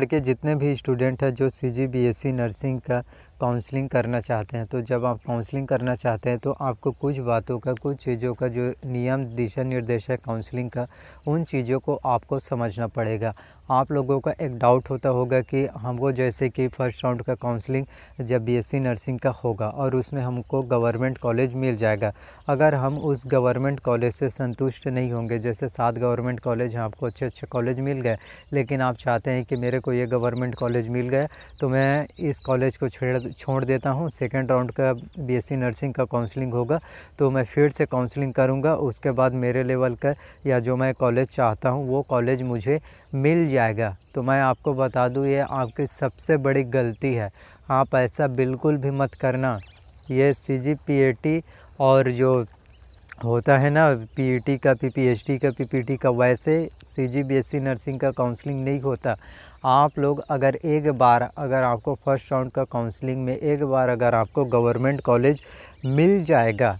के जितने भी स्टूडेंट हैं जो C G B S nursing का काउंसलिंग करना चाहते हैं तो जब आप काउंसलिंग करना चाहते हैं तो आपको कुछ बातों का कुछ चीज़ों का जो नियम दिशा निर्देश है काउंसलिंग का उन चीज़ों को आपको समझना पड़ेगा आप लोगों का एक डाउट होता होगा कि हमको जैसे कि फ़र्स्ट राउंड का काउंसलिंग जब बीएससी नर्सिंग का होगा और उसमें हमको गवर्नमेंट कॉलेज मिल जाएगा अगर हम उस गवर्नमेंट कॉलेज से संतुष्ट नहीं होंगे जैसे सात गवर्नमेंट कॉलेज हैं आपको अच्छे अच्छे कॉलेज मिल गए लेकिन आप चाहते हैं कि मेरे को ये गवर्नमेंट कॉलेज मिल गया तो मैं इस कॉलेज को छेड़ छोड़ देता हूँ सेकेंड राउंड का बीएससी नर्सिंग का काउंसलिंग होगा तो मैं फिर से काउंसलिंग करूँगा उसके बाद मेरे लेवल का या जो मैं कॉलेज चाहता हूँ वो कॉलेज मुझे मिल जाएगा तो मैं आपको बता दूँ ये आपकी सबसे बड़ी गलती है आप ऐसा बिल्कुल भी मत करना ये सी जी और जो होता है ना पी e का पी का पी का वैसे सी जी नर्सिंग का काउंसलिंग नहीं होता आप लोग अगर एक बार अगर आपको फर्स्ट राउंड का काउंसलिंग में एक बार अगर आपको गवर्नमेंट कॉलेज मिल जाएगा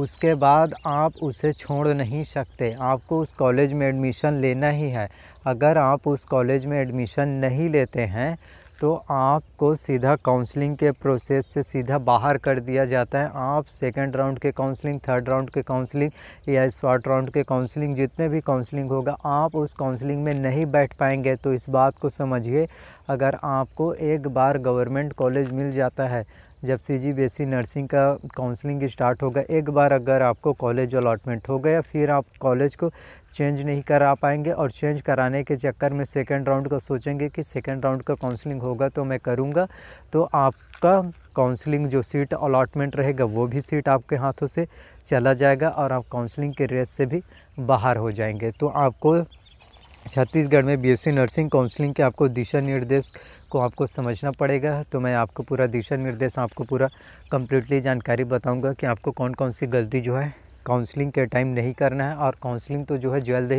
उसके बाद आप उसे छोड़ नहीं सकते आपको उस कॉलेज में एडमिशन लेना ही है अगर आप उस कॉलेज में एडमिशन नहीं लेते हैं तो आँख को सीधा काउंसलिंग के प्रोसेस से सीधा बाहर कर दिया जाता है आप सेकेंड राउंड के काउंसलिंग थर्ड राउंड के काउंसलिंग या शॉर्ट राउंड के काउंसलिंग जितने भी काउंसलिंग होगा आप उस काउंसलिंग में नहीं बैठ पाएंगे तो इस बात को समझिए अगर आपको एक बार गवर्नमेंट कॉलेज मिल जाता है जब C G B S C nursing का काउंसलिंग स्टार्ट होगा एक बार अगर आपको कॉलेज अलॉटमेंट हो गया फिर आप कॉलेज को चेंज नहीं करा पाएंगे और चेंज कराने के चक्कर में सेकेंड राउंड का सोचेंगे कि सेकेंड राउंड का काउंसलिंग होगा तो मैं करूँगा तो आपका काउंसलिंग जो सीट अलाटमेंट रहेगा वो भी सीट आपके हाथों से चला जाएगा और आप काउंसलिंग के रेस से भी बाहर हो जाएंगे तो आपको छत्तीसगढ़ में बीएससी नर्सिंग काउंसलिंग के आपको दिशा निर्देश को आपको समझना पड़ेगा तो मैं आपको पूरा दिशा निर्देश आपको पूरा कम्प्लीटली जानकारी बताऊंगा कि आपको कौन कौन सी गलती जो है काउंसलिंग के टाइम नहीं करना है और काउंसलिंग तो जो है जल्द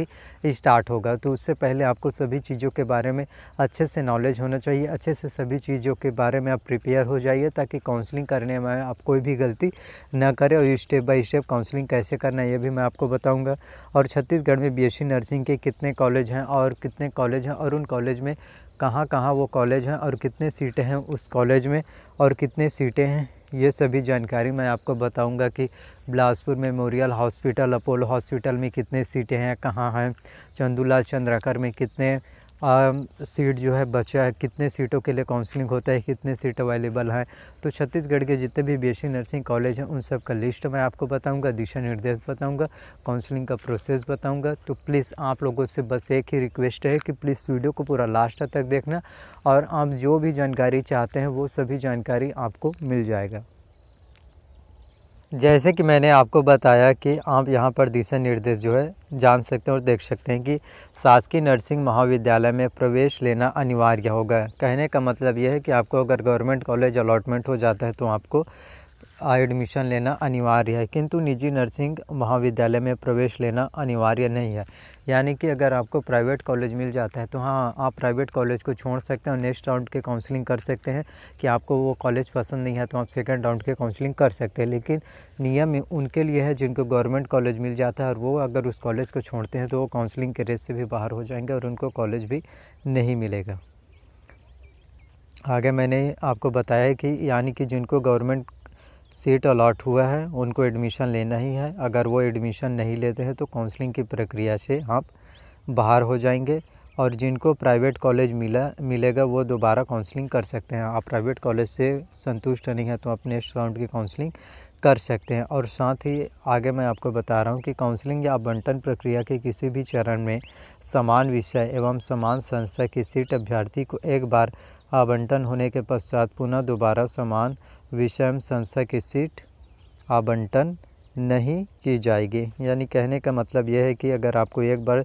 ही स्टार्ट होगा तो उससे पहले आपको सभी चीज़ों के बारे में अच्छे से नॉलेज होना चाहिए अच्छे से सभी चीज़ों के बारे में आप प्रिपेयर हो जाइए ताकि काउंसलिंग करने में आप कोई भी गलती ना करें और स्टेप बाई स्टेप काउंसलिंग कैसे करना है ये भी मैं आपको बताऊँगा और छत्तीसगढ़ में बी नर्सिंग के कितने कॉलेज हैं और कितने कॉलेज हैं और उन कॉलेज में कहाँ कहाँ वो कॉलेज हैं और कितने सीटें हैं उस कॉलेज में और कितने सीटें हैं ये सभी जानकारी मैं आपको बताऊंगा कि Bilaspur memorial hospital Apollo hospital में कितने सीटें हैं कहाँ हैं चंदूलाल चंद्राकर में कितने आ, सीट जो है बचा है कितने सीटों के लिए काउंसलिंग होता है कितने सीट अवेलेबल हैं तो छत्तीसगढ़ के जितने भी बी नर्सिंग कॉलेज हैं उन सब का लिस्ट मैं आपको बताऊंगा दिशा निर्देश बताऊंगा काउंसलिंग का प्रोसेस बताऊंगा तो प्लीज़ आप लोगों से बस एक ही रिक्वेस्ट है कि प्लीज़ वीडियो को पूरा लास्ट तक देखना और आप जो भी जानकारी चाहते हैं वो सभी जानकारी आपको मिल जाएगा जैसे कि मैंने आपको बताया कि आप यहाँ पर दिशा निर्देश जो है जान सकते हैं और देख सकते हैं कि शासकीय नर्सिंग महाविद्यालय में प्रवेश लेना अनिवार्य होगा कहने का मतलब यह है कि आपको अगर गवर्नमेंट कॉलेज अलॉटमेंट हो जाता है तो आपको एडमिशन लेना अनिवार्य है किंतु निजी नर्सिंग महाविद्यालय में प्रवेश लेना अनिवार्य नहीं है यानी कि अगर आपको प्राइवेट कॉलेज मिल जाता है तो हाँ आप प्राइवेट कॉलेज को छोड़ सकते हैं और नेक्स्ट राउंड के काउंसलिंग कर सकते हैं कि आपको वो कॉलेज पसंद नहीं है तो आप सेकेंड राउंड के काउंसलिंग कर सकते हैं लेकिन नियम उनके लिए है जिनको गवर्नमेंट कॉलेज मिल जाता है और वो अगर उस कॉलेज को छोड़ते हैं तो वो काउंसलिंग के रेस से भी बाहर हो जाएंगे और उनको कॉलेज भी नहीं मिलेगा आगे मैंने आपको बताया कि यानी कि जिनको गवर्नमेंट सीट अलाट हुआ है उनको एडमिशन लेना ही है अगर वो एडमिशन नहीं लेते हैं तो काउंसलिंग की प्रक्रिया से आप बाहर हो जाएंगे और जिनको प्राइवेट कॉलेज मिला मिलेगा वो दोबारा काउंसलिंग कर सकते हैं आप प्राइवेट कॉलेज से संतुष्ट नहीं है तो अपने स्टूडेंट की काउंसलिंग कर सकते हैं और साथ ही आगे मैं आपको बता रहा हूँ कि काउंसलिंग या आवंटन प्रक्रिया के किसी भी चरण में समान विषय एवं समान संस्था की सीट अभ्यर्थी को एक बार आवंटन होने के पश्चात पुनः दोबारा समान विषम संस्था की सीट आवंटन नहीं की जाएगी यानी कहने का मतलब यह है कि अगर आपको एक बार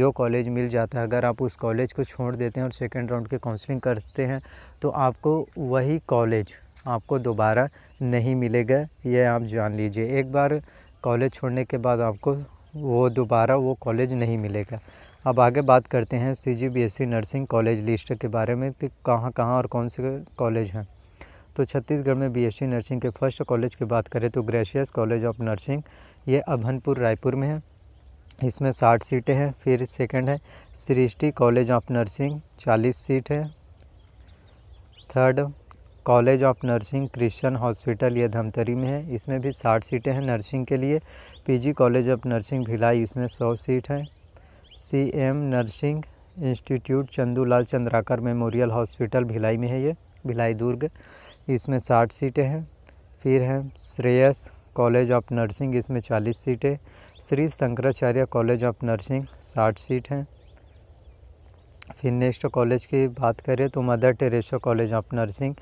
जो कॉलेज मिल जाता है अगर आप उस कॉलेज को छोड़ देते हैं और सेकेंड राउंड की काउंसलिंग करते हैं तो आपको वही कॉलेज आपको दोबारा नहीं मिलेगा यह आप जान लीजिए एक बार कॉलेज छोड़ने के बाद आपको वो दोबारा वो कॉलेज नहीं मिलेगा अब आगे बात करते हैं C G B S C nursing college list के बारे में कि कहाँ कहाँ और कौन से कॉलेज हैं तो छत्तीसगढ़ में बीएससी नर्सिंग के फर्स्ट कॉलेज की बात करें तो ग्रेशियस कॉलेज ऑफ नर्सिंग ये अभनपुर रायपुर में है इसमें साठ सीटें हैं फिर सेकंड है सृष्टि कॉलेज ऑफ नर्सिंग चालीस सीट है third college of nursing Christian hospital ये धमतरी में है इसमें भी साठ सीटें हैं नर्सिंग के लिए PG college of nursing Bhilai इसमें सौ सीट है CM nursing institute Chandulal Chandrakar memorial hospital Bhilai में है ये भिलाई दुर्ग इसमें साठ सीटें हैं फिर हैं श्रेयस कॉलेज ऑफ नर्सिंग इसमें चालीस सीटें Shri Shankaracharya college of nursing साठ सीट हैं फिर नेक्स्ट कॉलेज की बात करें तो Mother Teresa college of nursing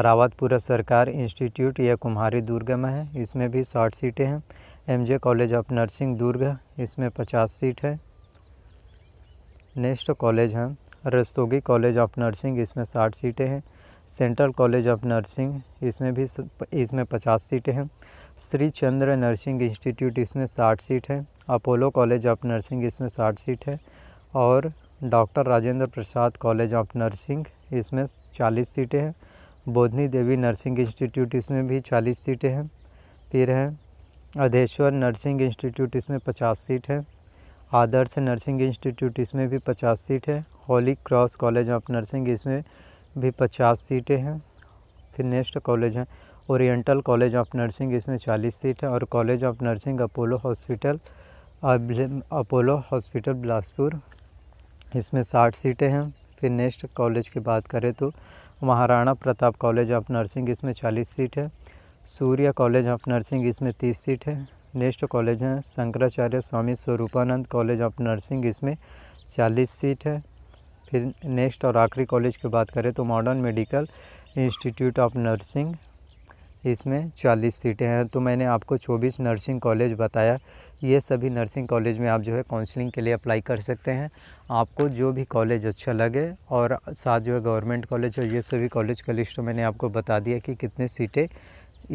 Rawatpura Sarkar institute यह कुम्हारी दुर्ग में है इसमें भी साठ सीटें हैं MJ college of nursing Durg इसमें पचास सीट है नेक्स्ट कॉलेज हैं रस्तोगी कॉलेज ऑफ नर्सिंग इसमें साठ सीटें हैं सेंट्रल कॉलेज ऑफ नर्सिंग इसमें भी इसमें पचास सीटें हैं श्री चंद्र नर्सिंग इंस्टीट्यूट इसमें साठ सीट है अपोलो कॉलेज ऑफ नर्सिंग इसमें साठ सीट है और doctor Rajendra Prasad college of nursing इसमें चालीस सीटें हैं बोधनी देवी नर्सिंग इंस्टीट्यूट इसमें भी चालीस सीटें हैं फिर हैं अधेश्वर नर्सिंग इंस्टीट्यूट इसमें पचास सीट है आदर्श नर्सिंग इंस्टीट्यूट इसमें भी पचास सीट है Holy Cross college of nursing इसमें भी पचास सीटें हैं फिर नेक्स्ट कॉलेज है ओरिएंटल कॉलेज ऑफ नर्सिंग इसमें चालीस सीट है और college of nursing Apollo hospital Apollo hospital Bilaspur इसमें साठ सीटें हैं फिर नेक्स्ट कॉलेज की बात करें तो Maharana Pratap college of nursing इसमें चालीस सीट है सूर्य कॉलेज ऑफ नर्सिंग इसमें तीस सीट है नेक्स्ट कॉलेज हैं Shankaracharya Swami Swaroopanand college of nursing इसमें चालीस सीट है फिर नेक्स्ट और आखिरी कॉलेज की बात करें तो modern medical institute of nursing इसमें 40 सीटें हैं तो मैंने आपको 24 नर्सिंग कॉलेज बताया ये सभी नर्सिंग कॉलेज में आप जो है काउंसलिंग के लिए अप्लाई कर सकते हैं आपको जो भी कॉलेज अच्छा लगे और साथ जो है गवर्नमेंट कॉलेज और ये सभी कॉलेज का लिस्ट तो मैंने आपको बता दिया कि कितने सीटें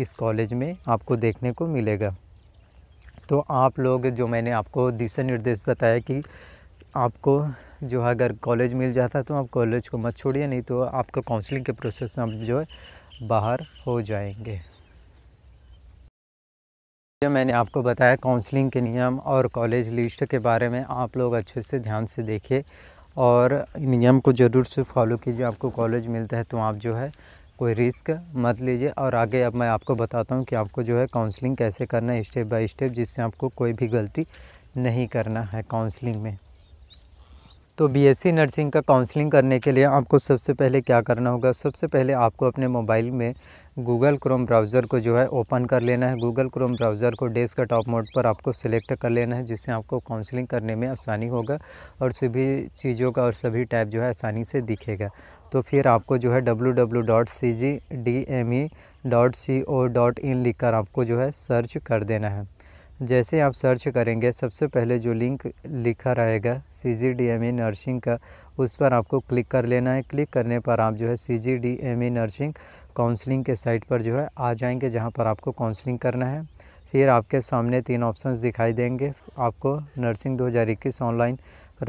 इस कॉलेज में आपको देखने को मिलेगा तो आप लोग जो मैंने आपको दिशा निर्देश बताया कि आपको जो है अगर कॉलेज मिल जाता है तो आप कॉलेज को मत छोड़िए नहीं तो आपका काउंसलिंग के प्रोसेस में आप जो है बाहर हो जाएंगे जो मैंने आपको बताया काउंसलिंग के नियम और कॉलेज लिस्ट के बारे में आप लोग अच्छे से ध्यान से देखिए और नियम को ज़रूर से फॉलो कीजिए आपको कॉलेज मिलता है तो आप जो है कोई रिस्क मत लीजिए और आगे अब मैं आपको बताता हूँ कि आपको जो है काउंसलिंग कैसे करना है स्टेप बाय स्टेप जिससे आपको कोई भी गलती नहीं करना है काउंसलिंग में तो बीएससी नर्सिंग का काउंसलिंग करने के लिए आपको सबसे पहले क्या करना होगा सबसे पहले आपको अपने मोबाइल में गूगल क्रोम ब्राउज़र को जो है ओपन कर लेना है गूगल क्रोम ब्राउज़र को डेस्क टॉप मोड पर आपको सिलेक्ट कर लेना है जिससे आपको काउंसलिंग करने में आसानी होगा और सभी चीज़ों का और सभी टैब जो है आसानी से दिखेगा तो फिर आपको जो है W W dot C G D M E dot C O dot in लिख कर आपको जो है सर्च कर देना है जैसे आप सर्च करेंगे सबसे पहले जो लिंक लिखा रहेगा C G D M E nursing का उस पर आपको क्लिक कर लेना है क्लिक करने पर आप जो है C G D M E nursing counselling के साइट पर जो है आ जाएंगे जहाँ पर आपको काउंसलिंग करना है फिर आपके सामने तीन ऑप्शन दिखाई देंगे आपको नर्सिंग दो ऑनलाइन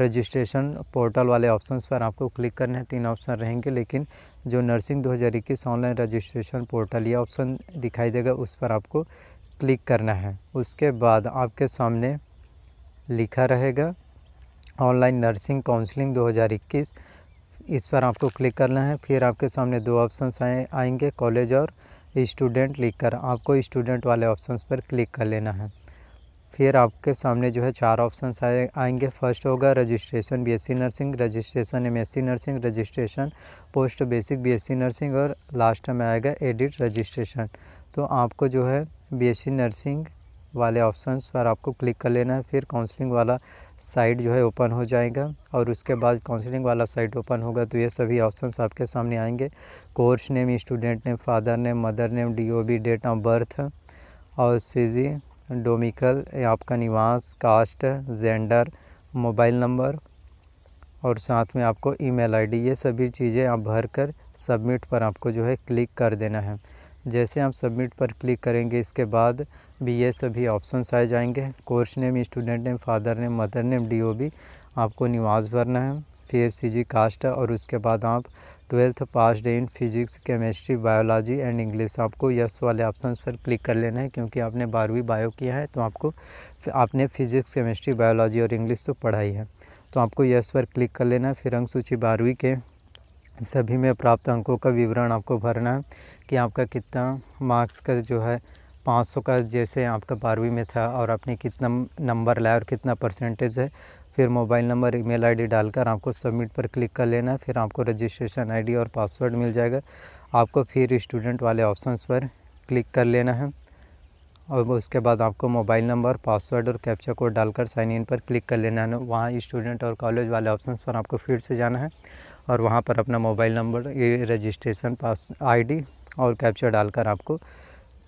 रजिस्ट्रेशन पोर्टल वाले ऑप्शंस पर आपको क्लिक करना है तीन ऑप्शन रहेंगे लेकिन जो नर्सिंग इक्कीस ऑनलाइन रजिस्ट्रेशन पोर्टल या ऑप्शन दिखाई देगा उस पर आपको क्लिक करना है उसके बाद आपके सामने लिखा रहेगा ऑनलाइन नर्सिंग काउंसलिंग 2021 इस पर आपको क्लिक करना है फिर आपके सामने दो ऑप्शंस आए आएंगे कॉलेज और स्टूडेंट लिख कर आपको स्टूडेंट वाले ऑप्शंस पर क्लिक कर लेना है फिर आपके सामने जो है चार ऑप्शंस आए आएंगे फर्स्ट होगा registration BSc nursing registration MSc nursing registration post basic BSc nursing और लास्ट में आएगा एडिट रजिस्ट्रेशन तो आपको जो है बीएससी नर्सिंग वाले ऑप्शंस पर आपको क्लिक कर लेना है फिर काउंसलिंग वाला साइड जो है ओपन हो जाएगा और उसके बाद काउंसलिंग वाला साइड ओपन होगा तो ये सभी ऑप्शन आपके सामने आएंगे course name student name father name mother name D date of birth और सीजी डोमिकल आपका निवास कास्ट जेंडर मोबाइल नंबर और साथ में आपको ईमेल आईडी ये सभी चीज़ें आप भर कर सबमिट पर आपको जो है क्लिक कर देना है जैसे आप सबमिट पर क्लिक करेंगे इसके बाद बी ये सभी ऑप्शन आए जाएंगे course name student name father name mother name D O B आपको निवास भरना है फिर सी जी कास्ट और उसके बाद आप twelfth pass day in physics chemistry biology and English आपको यस वाले ऑप्शन पर क्लिक कर लेना है क्योंकि आपने बारहवीं बायो किया है तो आपको आपने फिजिक्स केमिस्ट्री बायोलॉजी और इंग्लिश तो पढ़ाई है तो आपको यस पर क्लिक कर लेना है फिर अंक सूची बारहवीं के सभी में प्राप्त अंकों का विवरण आपको भरना है कि आपका कितना मार्क्स का जो है 500 का जैसे आपका बारहवीं में था और आपने कितना नंबर लाया और कितना परसेंटेज है फिर मोबाइल नंबर ईमेल आईडी डालकर आपको सबमिट पर क्लिक कर लेना फिर आपको रजिस्ट्रेशन आईडी और पासवर्ड मिल जाएगा आपको फिर स्टूडेंट वाले ऑप्शंस पर क्लिक कर लेना है और उसके बाद आपको मोबाइल नंबर पासवर्ड और कैप्चा कोड डालकर साइन इन पर क्लिक कर लेना है वहाँ स्टूडेंट और कॉलेज वाले ऑप्शन पर आपको फिर से जाना है और वहाँ पर अपना mobile number registration pass ID और कैप्चा डालकर आपको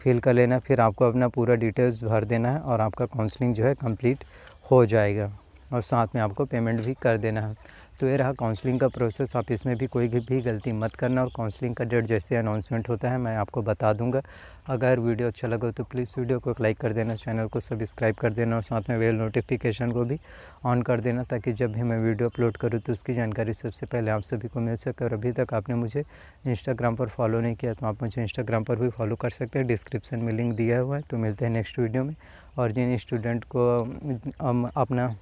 फिल कर लेना फिर आपको अपना पूरा डिटेल्स भर देना है और आपका काउंसलिंग जो है कंप्लीट हो जाएगा और साथ में आपको पेमेंट भी कर देना है तो ये रहा काउंसलिंग का प्रोसेस आप इसमें भी कोई भी गलती मत करना और काउंसलिंग का डेट जैसे अनाउंसमेंट होता है मैं आपको बता दूंगा अगर वीडियो अच्छा लगा तो प्लीज़ वीडियो को लाइक कर देना चैनल को सब्सक्राइब कर देना और साथ में वेल नोटिफिकेशन को भी ऑन कर देना ताकि जब भी मैं वीडियो अपलोड करूँ तो उसकी जानकारी सबसे पहले आप सभी को मिल सके और अभी तक आपने मुझे इंस्टाग्राम पर फॉलो नहीं किया तो आप मुझे इंस्टाग्राम पर भी फॉलो कर सकते हैं डिस्क्रिप्शन में लिंक दिया हुआ है तो मिलते हैं नेक्स्ट वीडियो में और जिन स्टूडेंट को अपना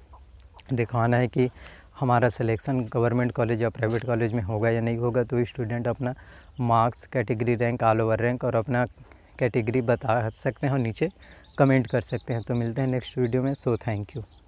दिखाना है कि हमारा सिलेक्शन गवर्नमेंट कॉलेज या प्राइवेट कॉलेज में होगा या नहीं होगा तो स्टूडेंट अपना marks category rank all over rank और अपना कैटेगरी बता सकते हैं और नीचे कमेंट कर सकते हैं तो मिलते हैं नेक्स्ट वीडियो में सो थैंक यू